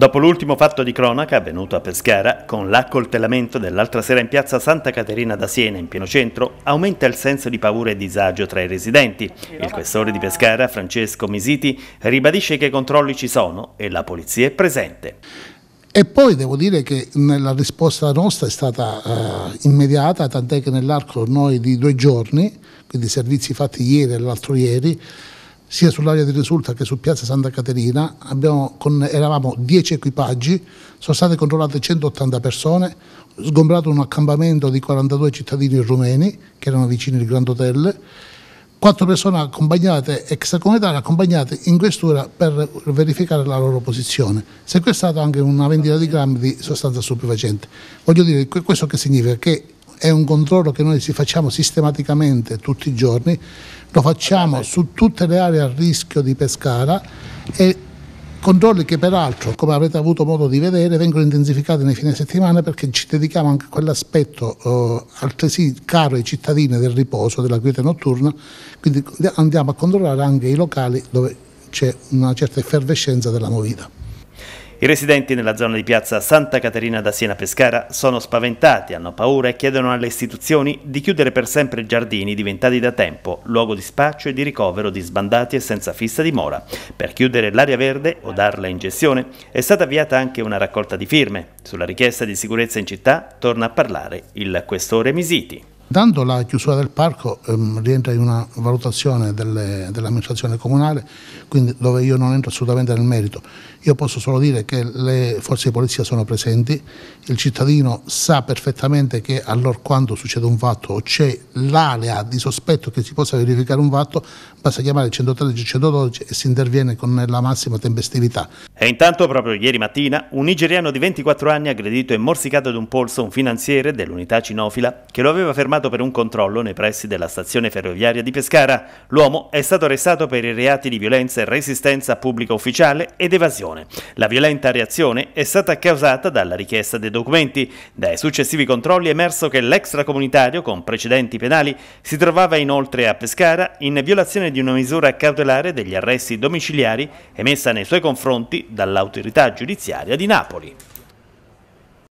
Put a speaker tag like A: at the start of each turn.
A: Dopo l'ultimo fatto di cronaca avvenuto a Pescara, con l'accoltellamento dell'altra sera in piazza Santa Caterina da Siena, in pieno centro, aumenta il senso di paura e disagio tra i residenti. Il questore di Pescara, Francesco Misiti, ribadisce che i controlli ci sono e la polizia è presente.
B: E poi devo dire che la risposta nostra è stata eh, immediata, tant'è che nell'arco noi di due giorni, quindi servizi fatti ieri e l'altro ieri, sia sull'area di risulta che su piazza Santa Caterina, abbiamo, con, eravamo 10 equipaggi, sono state controllate 180 persone, sgombrato un accampamento di 42 cittadini rumeni che erano vicini al Grand Hotel, quattro persone accompagnate, extracomunitarie accompagnate in questura per verificare la loro posizione. Sequestrato anche una ventina di grammi di sostanza stupefacente. Voglio dire, questo che significa? Che è un controllo che noi ci facciamo sistematicamente tutti i giorni, lo facciamo allora, su tutte le aree a rischio di Pescara e controlli che peraltro, come avrete avuto modo di vedere, vengono intensificati nei fine settimana perché ci dedichiamo anche a quell'aspetto eh, altresì caro ai cittadini del riposo, della quiete notturna, quindi andiamo a controllare anche i locali dove c'è una certa effervescenza della movita.
A: I residenti nella zona di piazza Santa Caterina da Siena Pescara sono spaventati, hanno paura e chiedono alle istituzioni di chiudere per sempre i giardini diventati da tempo luogo di spaccio e di ricovero di sbandati e senza fissa dimora. Per chiudere l'area verde o darla in gestione è stata avviata anche una raccolta di firme. Sulla richiesta di sicurezza in città torna a parlare il questore Misiti.
B: Dando la chiusura del parco ehm, rientra in una valutazione delle, dell'amministrazione comunale, quindi dove io non entro assolutamente nel merito. Io posso solo dire che le forze di polizia sono presenti, il cittadino sa perfettamente che allorquando succede un fatto o c'è l'area di sospetto che si possa verificare un fatto, basta chiamare il 113 112 e si interviene con la massima tempestività.
A: E intanto proprio ieri mattina un nigeriano di 24 anni ha aggredito e morsicato ad un polso un finanziere dell'unità cinofila che lo aveva fermato arrestato per un controllo nei pressi della stazione ferroviaria di Pescara. L'uomo è stato arrestato per i reati di violenza e resistenza a pubblico ufficiale ed evasione. La violenta reazione è stata causata dalla richiesta dei documenti. Dai successivi controlli è emerso che l'extracomunitario con precedenti penali si trovava inoltre a Pescara in violazione di una misura cautelare degli arresti domiciliari emessa nei suoi confronti dall'autorità giudiziaria di Napoli.